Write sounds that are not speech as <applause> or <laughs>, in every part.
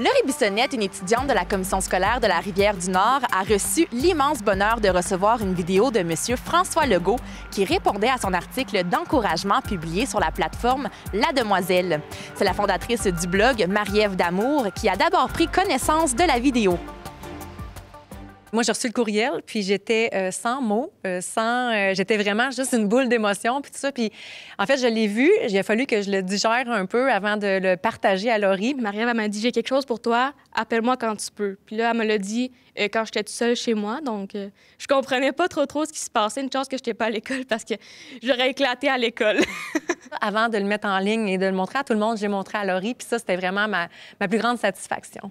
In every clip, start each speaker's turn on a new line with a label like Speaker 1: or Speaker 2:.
Speaker 1: Laurie Bissonnette, une étudiante de la commission scolaire de la Rivière-du-Nord, a reçu l'immense bonheur de recevoir une vidéo de M. François Legault qui répondait à son article d'encouragement publié sur la plateforme La Demoiselle. C'est la fondatrice du blog marie d'Amour qui a d'abord pris connaissance de la vidéo. Moi, j'ai reçu le courriel,
Speaker 2: puis j'étais euh, sans mots, euh, sans, euh, j'étais vraiment juste une boule d'émotion, puis tout ça. Puis
Speaker 3: en fait, je l'ai vu, il a fallu que je le digère un peu avant de le partager à Laurie. Marie-Ève m'a dit j'ai quelque chose pour toi, appelle-moi quand tu peux. Puis là, elle me l'a dit quand j'étais toute seule chez moi, donc je comprenais pas trop trop ce qui se passait. Une chance que je n'étais pas à l'école parce que j'aurais éclaté à l'école.
Speaker 2: <laughs> avant de le mettre en ligne et de le montrer à tout le monde, j'ai montré à Laurie, puis ça, c'était vraiment ma, ma
Speaker 1: plus grande satisfaction.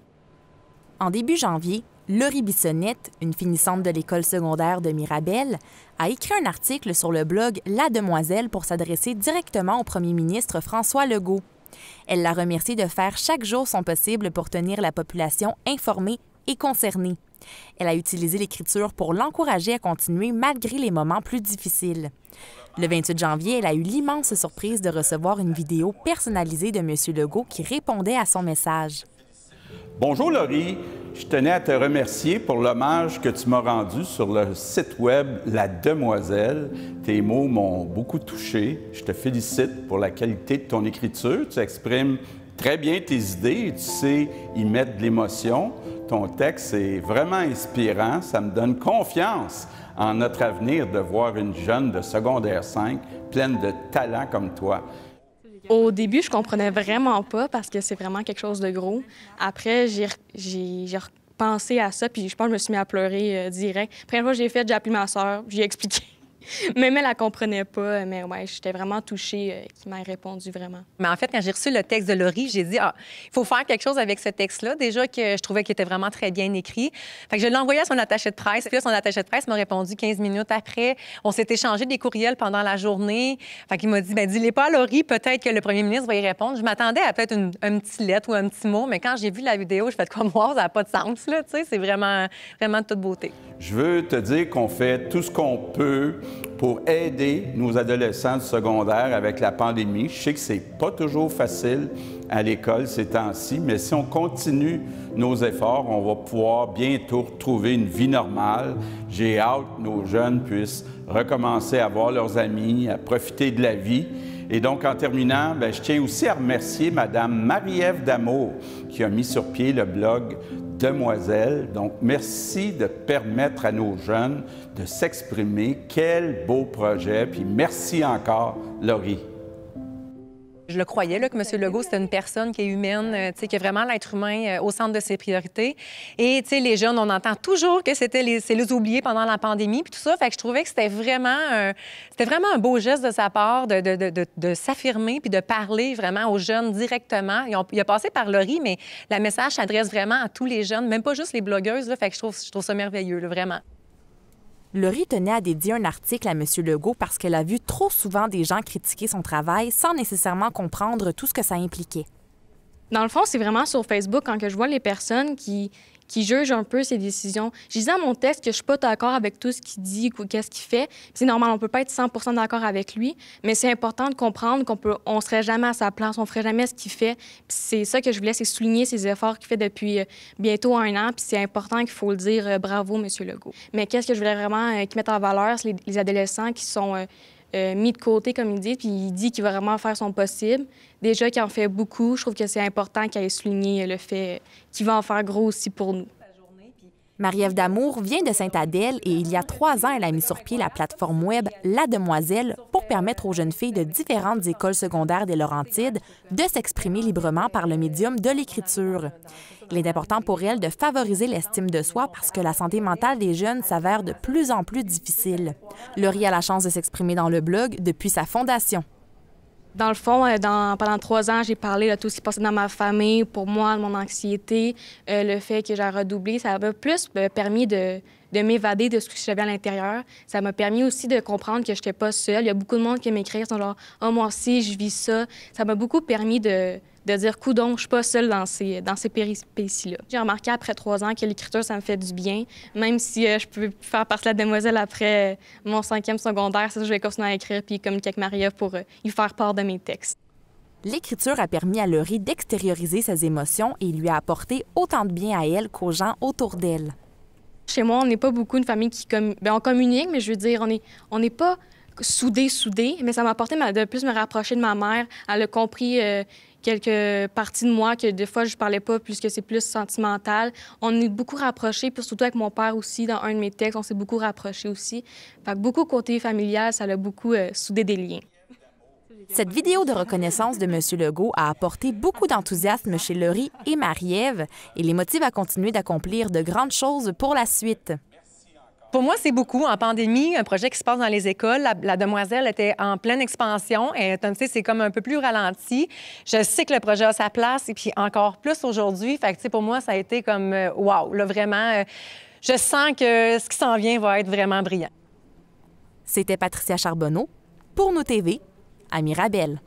Speaker 1: En début janvier, Laurie Bissonnette, une finissante de l'école secondaire de Mirabel, a écrit un article sur le blog La Demoiselle pour s'adresser directement au premier ministre François Legault. Elle l'a remercié de faire chaque jour son possible pour tenir la population informée et concernée. Elle a utilisé l'écriture pour l'encourager à continuer malgré les moments plus difficiles. Le 28 janvier, elle a eu l'immense surprise de recevoir une vidéo personnalisée de M. Legault qui répondait à son message.
Speaker 4: Bonjour Laurie, je tenais à te remercier pour l'hommage que tu m'as rendu sur le site web La Demoiselle. Tes mots m'ont beaucoup touché. Je te félicite pour la qualité de ton écriture. Tu exprimes très bien tes idées et tu sais y mettre de l'émotion. Ton texte est vraiment inspirant. Ça me donne confiance en notre avenir de voir une jeune de secondaire 5 pleine de talent comme toi.
Speaker 3: Au début, je comprenais vraiment pas parce que c'est vraiment quelque chose de gros. Après, j'ai repensé à ça, puis je pense que je me suis mis à pleurer euh, direct. La première fois que j'ai fait, j'ai appelé ma soeur, j'ai expliqué. <laughs> Même elle, la comprenait pas, mais ouais, j'étais vraiment touchée euh, qu'il m'ait répondu vraiment.
Speaker 2: Mais en fait, quand j'ai reçu le texte de Laurie, j'ai dit, ah, il faut faire quelque chose avec ce texte-là. Déjà que je trouvais qu'il était vraiment très bien écrit. Fait que je l'ai envoyé à son attaché de presse. Puis là, son attaché de presse m'a répondu 15 minutes après. On s'est échangé des courriels pendant la journée. Fait qu'il m'a dit, ben dis-les pas à Laurie, peut-être que le premier ministre va y répondre. Je m'attendais à peut-être une, petite lettre ou un petit mot, mais quand j'ai vu la vidéo, je fais comme moi, ça n'a pas de sens, là. Tu sais, c'est vraiment, vraiment de toute beauté.
Speaker 4: Je veux te dire qu'on fait tout ce qu'on peut pour aider nos adolescents du secondaire avec la pandémie. Je sais que c'est pas toujours facile à l'école ces temps-ci, mais si on continue nos efforts, on va pouvoir bientôt retrouver une vie normale. J'ai hâte que nos jeunes puissent recommencer à voir leurs amis, à profiter de la vie. Et donc, en terminant, ben, je tiens aussi à remercier Mme Marie-Ève Damour, qui a mis sur pied le blog demoiselles. Donc, merci de permettre à nos jeunes de s'exprimer. Quel beau projet. Puis merci encore, Laurie
Speaker 2: je le croyais, là, que M. Legault, c'était une personne qui est humaine, euh, qui a vraiment l'être humain euh, au centre de ses priorités. Et, tu sais, les jeunes, on entend toujours que c'était les, c'est les oubliés pendant la pandémie, puis tout ça. Fait que je trouvais que c'était vraiment, un, vraiment un beau geste de sa part de, s'affirmer puis de parler vraiment aux jeunes directement. il a passé par Laurie, mais le message s'adresse vraiment à tous les jeunes, même pas juste les blogueuses, là. Fait que je trouve, je trouve ça merveilleux, vraiment.
Speaker 1: Laurie tenait à dédier un article à M. Legault parce qu'elle a vu trop souvent des gens critiquer son travail sans nécessairement comprendre tout ce que ça impliquait. Dans le
Speaker 3: fond, c'est vraiment sur Facebook quand que je vois les personnes qui, qui juge un peu ses décisions. Je disais à mon texte que je suis pas d'accord avec tout ce qu'il dit ou qu'est-ce qu'il fait. C'est normal, on peut pas être 100% d'accord avec lui, mais c'est important de comprendre qu'on peut, on serait jamais à sa place, on ferait jamais ce qu'il fait. c'est ça que je voulais, c'est souligner ses efforts qu'il fait depuis euh, bientôt un an. Puis c'est important qu'il faut le dire, euh, bravo, Monsieur Legault. Mais qu'est-ce que je voulais vraiment euh, qu'il mette en valeur, c'est les, adolescents qui sont euh, mis de côté, comme il dit, puis il dit qu'il va vraiment faire son possible. Déjà qu'il en fait beaucoup, je trouve que c'est important qu'il ait souligné le fait qu'il va en faire gros aussi pour nous. Marie-Ève Damour vient de Sainte-Adèle
Speaker 1: et il y a trois ans, elle a mis sur pied la plateforme web La Demoiselle pour permettre aux jeunes filles de différentes écoles secondaires des Laurentides de s'exprimer librement par le médium de l'écriture. Il est important pour elle de favoriser l'estime de soi parce que la santé mentale des jeunes s'avère de plus en plus difficile. Laurie a la chance de s'exprimer dans le blog depuis sa fondation.
Speaker 3: Dans le fond, euh, pendant trois ans, j'ai parlé de tout ce qui passait dans ma famille, pour moi, de mon anxiété, euh, le fait que j'ai redoublé. Ça m'a plus euh, permis de, m'évader de ce que j'avais à l'intérieur. Ça m'a permis aussi de comprendre que je n'étais pas seule. Il y a beaucoup de monde qui m'écrit, ils sont genre « Ah, oh, moi aussi, je vis ça. » Ça m'a beaucoup permis de, de dire, coudonc, je suis pas seule dans ces, dans ces péripéties-là. J'ai remarqué après trois ans que l'écriture, ça me fait du bien, même si euh, je peux faire partie de la demoiselle après euh, mon cinquième secondaire, ça, je vais continuer à écrire puis communiquer avec Maria pour lui euh, y faire part de mes textes.
Speaker 1: L'écriture a permis à Laurie d'extérioriser ses émotions et lui
Speaker 3: a apporté autant de bien à elle qu'aux gens autour d'elle. Chez moi, on n'est pas beaucoup une famille qui comme ben, on communique, mais je veux dire, on n'est on n'est pas soudé-soudé, mais ça m'a apporté de plus me rapprocher de ma mère. Elle a compris quelques parties de moi que des fois je parlais pas puisque c'est plus sentimental. On est beaucoup rapprochés, puis surtout avec mon père aussi, dans un de mes textes, on s'est beaucoup rapprochés aussi. Fait beaucoup côté familial, ça l'a beaucoup euh, soudé des liens.
Speaker 1: Cette vidéo de reconnaissance de M. Legault a apporté beaucoup d'enthousiasme chez Laurie et Marie-Ève et les motive à continuer d'accomplir de grandes choses pour la suite.
Speaker 2: Pour moi, c'est beaucoup. En pandémie, un projet qui se passe dans les écoles, la, demoiselle était en pleine expansion. Et, c'est comme un peu plus ralenti. Je sais que le projet a sa place et puis encore plus aujourd'hui. Fait que, pour moi, ça a été comme euh, wow. Là, vraiment, euh, je sens que ce qui s'en vient
Speaker 1: va être vraiment brillant. C'était Patricia Charbonneau pour nos TV à Mirabelle.